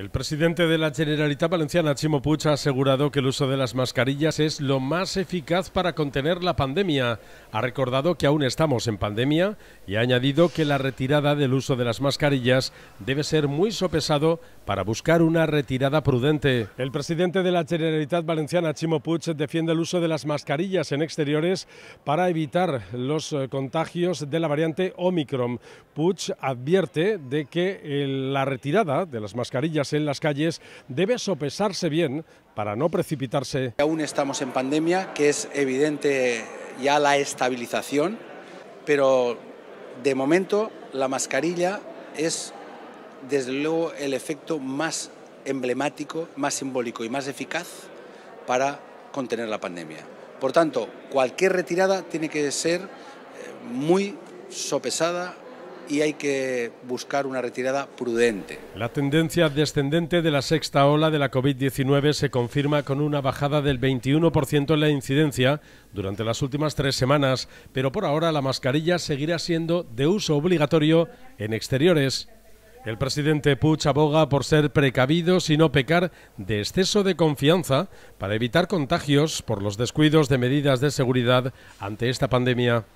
El presidente de la Generalitat Valenciana, Chimo Puig, ha asegurado que el uso de las mascarillas es lo más eficaz para contener la pandemia. Ha recordado que aún estamos en pandemia y ha añadido que la retirada del uso de las mascarillas debe ser muy sopesado para buscar una retirada prudente. El presidente de la Generalitat Valenciana, Chimo Puig, defiende el uso de las mascarillas en exteriores para evitar los eh, contagios de la variante Omicron. Puig advierte de que eh, la retirada de las mascarillas en las calles debe sopesarse bien para no precipitarse. Aún estamos en pandemia, que es evidente ya la estabilización, pero de momento la mascarilla es desde luego el efecto más emblemático, más simbólico y más eficaz para contener la pandemia. Por tanto, cualquier retirada tiene que ser eh, muy sopesada, y hay que buscar una retirada prudente. La tendencia descendente de la sexta ola de la COVID-19 se confirma con una bajada del 21% en la incidencia durante las últimas tres semanas, pero por ahora la mascarilla seguirá siendo de uso obligatorio en exteriores. El presidente Puch aboga por ser precavido, y no pecar de exceso de confianza para evitar contagios por los descuidos de medidas de seguridad ante esta pandemia.